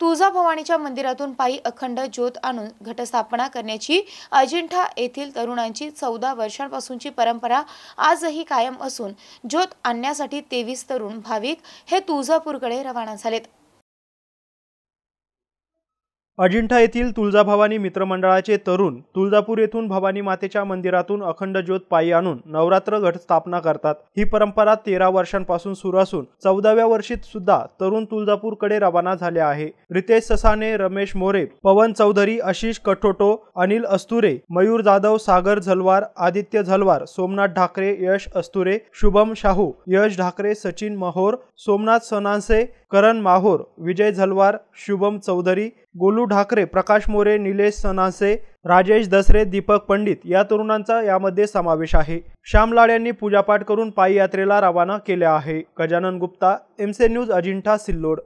तुळजाभवानीच्या मंदिरातून पायी अखंड ज्योत आणून घटस्थापना करण्याची अजिंठा येथील तरुणांची चौदा वर्षांपासूनची परंपरा आजही कायम असून ज्योत आणण्यासाठी तेवीस तरुण भाविक हे तुळजापूरकडे रवाना झालेत अजिंठा येथील तुळजाभवानी मित्रमंडळाचे तरुण तुळजापूर येथून भवानी मातेच्या मंदिरातून अखंड ज्योत पायी आणून नवरात्र घट स्थापना करतात ही परंपरा तेरा वर्षांपासून सुरू असून चौदाव्या वर्षी सुद्धा तरुण तुळजापूरकडे रवाना झाले आहे रितेश ससाने रमेश मोरे पवन चौधरी आशिष कठोटो अनिल अस्तुरे मयूर जाधव सागर झलवार आदित्य झलवार सोमनाथ ढाकरे यश अस्तुरे शुभम शाहू यश ढाकरे सचिन महोर सोमनाथ सनांसे करण माहूर विजय झलवार शुभम चौधरी गोलू ढाकरे प्रकाश मोरे निलेश सनासे राजेश दसरे दीपक पंडित या तरुणांचा यामध्ये समावेश आहे श्यामलाड यांनी पूजापाठ करून पायी यात्रेला रवाना केल्या आहे गजानन गुप्ता एमसे न्यूज अजिंठा सिल्लोड